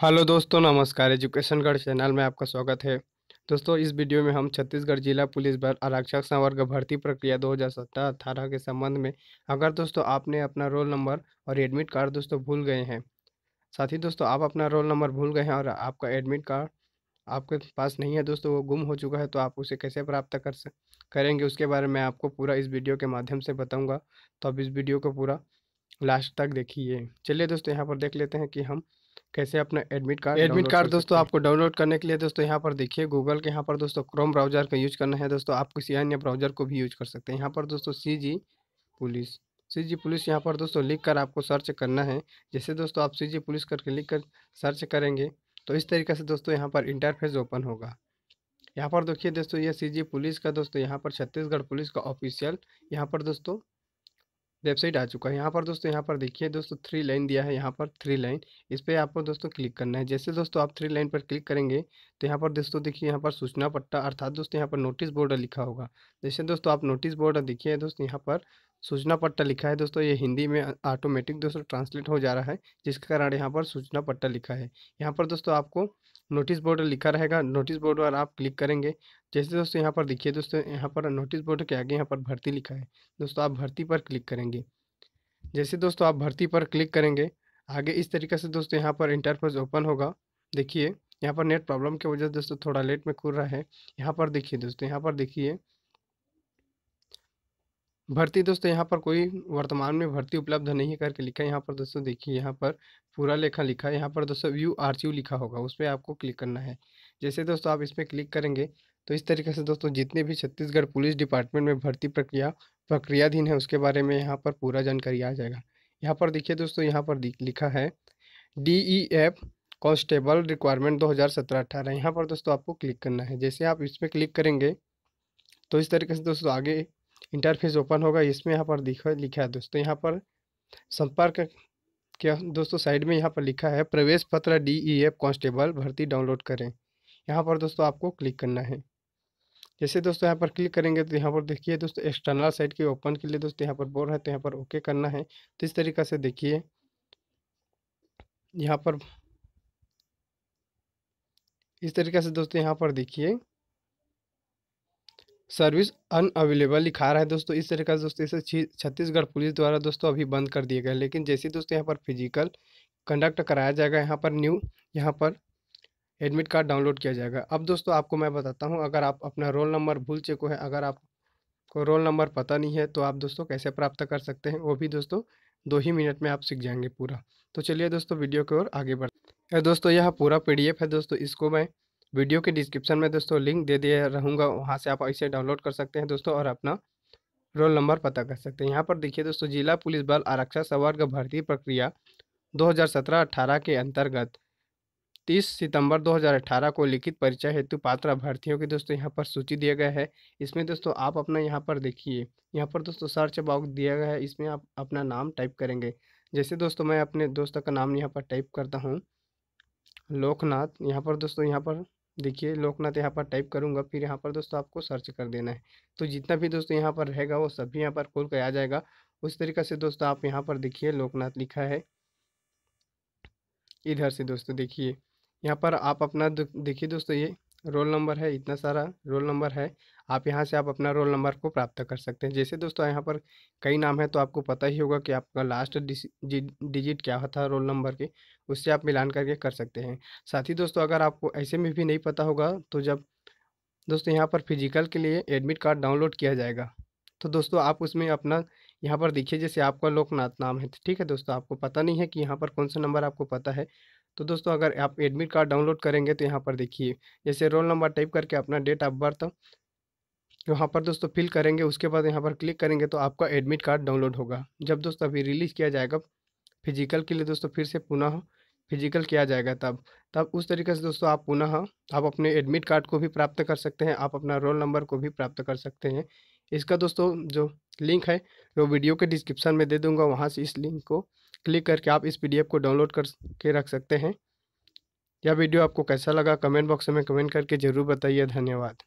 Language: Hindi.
हेलो दोस्तों नमस्कार एजुकेशनगढ़ चैनल में आपका स्वागत है दोस्तों इस वीडियो में हम छत्तीसगढ़ जिला पुलिस बल आरक्षक संवर्ग भर्ती प्रक्रिया सत्रह 18 के संबंध में अगर दोस्तों आपने अपना रोल नंबर और एडमिट कार्ड दोस्तों भूल गए हैं साथ ही दोस्तों आप अपना रोल नंबर भूल गए हैं और आपका एडमिट कार्ड आपके पास नहीं है दोस्तों वो गुम हो चुका है तो आप उसे कैसे प्राप्त कर करेंगे उसके बारे में आपको पूरा इस वीडियो के माध्यम से बताऊँगा तो आप इस वीडियो को पूरा लास्ट तक देखिए चलिए दोस्तों यहाँ पर देख लेते हैं कि हम कैसे अपना एडमिट कार्ड एडमिट कार्ड दोस्तों आपको डाउनलोड करने के लिए दोस्तों यहाँ पर देखिए गूगल के यहाँ पर दोस्तों क्रोम ब्राउजर का यूज करना है दोस्तों आप किसी अन्य ब्राउजर को भी यूज कर सकते हैं यहाँ पर दोस्तों सी जी पुलिस सी जी पुलिस यहाँ पर दोस्तों लिख कर आपको सर्च करना है जैसे दोस्तों आप सी जी पुलिस करके लिख कर सर्च करेंगे तो इस तरीके से दोस्तों यहाँ पर इंटरफेस ओपन होगा यहाँ पर देखिए दोस्तों ये सी जी पुलिस का दोस्तों यहाँ पर छत्तीसगढ़ पुलिस का ऑफिशियल यहाँ पर दोस्तों वेबसाइट आ चुका है यहाँ पर दोस्तों यहाँ पर देखिए दोस्तों थ्री लाइन दिया है यहाँ पर थ्री लाइन इस पर आपको दोस्तों क्लिक करना है जैसे दोस्तों आप थ्री लाइन पर क्लिक करेंगे तो यहाँ पर दोस्तों देखिए यहाँ पर सूचना पट्टा अर्थात दोस्तों यहाँ पर नोटिस बोर्ड लिखा होगा जैसे दोस्तों आप नोटिस बोर्ड देखिए दोस्तों यहाँ पर सूचना पट्टा लिखा है दोस्तों ये हिंदी में ऑटोमेटिक दोस्तों ट्रांसलेट हो जा रहा है जिसके कारण यहाँ पर सूचना पट्टा लिखा है यहाँ पर दोस्तों आपको नोटिस बोर्ड लिखा रहेगा नोटिस बोर्ड पर आप क्लिक करेंगे जैसे दोस्तों यहाँ पर देखिए दोस्तों यहाँ पर नोटिस बोर्ड के आगे यहाँ पर भर्ती लिखा है दोस्तों आप भर्ती पर क्लिक करेंगे जैसे दोस्तों आप भर्ती पर क्लिक करेंगे आगे इस तरीके से दोस्तों यहाँ पर इंटरफेस ओपन होगा देखिए यहाँ पर नेट प्रॉब्लम की वजह से दोस्तों थोड़ा लेट में खुल रहा है यहाँ पर देखिए दोस्तों यहाँ पर देखिए भर्ती दोस्तों यहाँ पर कोई वर्तमान में भर्ती उपलब्ध नहीं है करके लिखा है यहाँ पर दोस्तों देखिए यहाँ पर पूरा लेखा लिखा है यहाँ पर दोस्तों व्यू यू लिखा होगा उस पर आपको क्लिक करना है जैसे दोस्तों आप इस पर क्लिक करेंगे तो इस तरीके से दोस्तों जितने भी छत्तीसगढ़ पुलिस डिपार्टमेंट में भर्ती प्रक्रिया प्रक्रियाधीन है उसके बारे में यहाँ पर पूरा जानकारी आ जाएगा यहाँ पर देखिए दोस्तों यहाँ पर लिखा है D E e F constable requirement दो हज़ार सत्रह अट्ठारह यहाँ पर दोस्तों आपको क्लिक करना है जैसे आप इसमें क्लिक करेंगे तो इस तरीके से दोस्तों आगे इंटरफेस ओपन होगा इसमें यहाँ पर दिखा लिखा है दोस्तों यहाँ पर संपर्क क्या दोस्तों साइड में यहाँ पर लिखा है प्रवेश पत्र डी ई एफ कॉन्स्टेबल भर्ती डाउनलोड करें यहाँ पर दोस्तों आपको क्लिक करना है जैसे दोस्तों यहाँ पर क्लिक करेंगे तो यहाँ पर देखिए दोस्तों एक्सटर्नल साइट के ओपन के लिए दोस्तों यहाँ पर बोल रहे तो यहाँ पर ओके करना है तो इस तरीके से देखिए यहाँ पर इस तरीके से दोस्तों यहाँ पर देखिए सर्विस अनअवेलेबल लिखा रहा है दोस्तों इस तरह का दोस्तों इसे छत्तीसगढ़ पुलिस द्वारा दोस्तों अभी बंद कर दिया गया लेकिन जैसे दोस्तों यहाँ पर फिजिकल कंडक्ट कराया जाएगा यहाँ पर न्यू यहाँ पर एडमिट कार्ड डाउनलोड किया जाएगा अब दोस्तों आपको मैं बताता हूँ अगर आप अपना रोल नंबर भूल चुके हैं अगर आपको रोल नंबर पता नहीं है तो आप दोस्तों कैसे प्राप्त कर सकते हैं वो भी दोस्तों दो ही मिनट में आप सीख जाएंगे पूरा तो चलिए दोस्तों वीडियो की ओर आगे बढ़ दोस्तों यह पूरा पीडीएफ है दोस्तों इसको मैं वीडियो के डिस्क्रिप्शन में दोस्तों लिंक दे दिया रहूँगा वहाँ से आप ऐसे डाउनलोड कर सकते हैं दोस्तों और अपना रोल नंबर पता कर सकते हैं यहाँ पर देखिए दोस्तों जिला पुलिस बल आरक्षा सवर्ग भर्ती प्रक्रिया 2017-18 के अंतर्गत 30 सितंबर 2018 को लिखित परीक्षा हेतु पात्र अभ्यर्थियों की दोस्तों यहाँ पर सूची दिया गया है इसमें दोस्तों आप अपना यहाँ पर देखिए यहाँ पर दोस्तों सर्च बॉक्स दिया गया है इसमें आप अपना नाम टाइप करेंगे जैसे दोस्तों मैं अपने दोस्त का नाम यहाँ पर टाइप करता हूँ लोकनाथ यहाँ पर दोस्तों यहाँ पर देखिए लोकनाथ यहाँ पर टाइप करूँगा फिर यहाँ पर दोस्तों आपको सर्च कर देना है तो जितना भी दोस्तों यहाँ पर रहेगा वो सभी यहाँ पर खोल कर आ जाएगा उस तरीके से दोस्तों आप यहाँ पर देखिए लोकनाथ लिखा है इधर से दोस्तों देखिए यहाँ पर आप अपना देखिए दोस्तों ये रोल नंबर है इतना सारा रोल नंबर है आप यहाँ से आप अपना रोल नंबर को प्राप्त कर सकते हैं जैसे दोस्तों यहाँ पर कई नाम है तो आपको पता ही होगा कि आपका लास्ट डिजिट क्या था रोल नंबर के उससे आप मिलान करके कर सकते हैं साथ ही दोस्तों अगर आपको ऐसे में भी नहीं पता होगा तो जब दोस्तों यहाँ पर फिजिकल के लिए एडमिट कार्ड डाउनलोड किया जाएगा तो दोस्तों आप उसमें अपना यहाँ पर देखिए जैसे आपका लोकनाथ नाम है तो ठीक है दोस्तों आपको पता नहीं है कि यहाँ पर कौन सा नंबर आपको पता है तो दोस्तों अगर आप एडमिट कार्ड डाउनलोड करेंगे तो यहाँ पर देखिए जैसे रोल नंबर टाइप करके अपना डेट ऑफ बर्थ यहाँ पर दोस्तों फिल करेंगे उसके बाद यहाँ पर क्लिक करेंगे तो आपका एडमिट कार्ड डाउनलोड होगा जब दोस्तों अभी रिलीज़ किया जाएगा फिजिकल के लिए दोस्तों फिर से पुनः फिजिकल किया जाएगा तब तब उस तरीके से दोस्तों आप पुनः आप अपने एडमिट कार्ड को भी प्राप्त कर सकते हैं आप अपना रोल नंबर को भी प्राप्त कर सकते हैं इसका दोस्तों जो लिंक है वो वीडियो के डिस्क्रिप्शन में दे दूंगा वहाँ से इस लिंक को क्लिक करके आप इस पीडीएफ को डाउनलोड करके रख सकते हैं यह वीडियो आपको कैसा लगा कमेंट बॉक्स में कमेंट करके ज़रूर बताइए धन्यवाद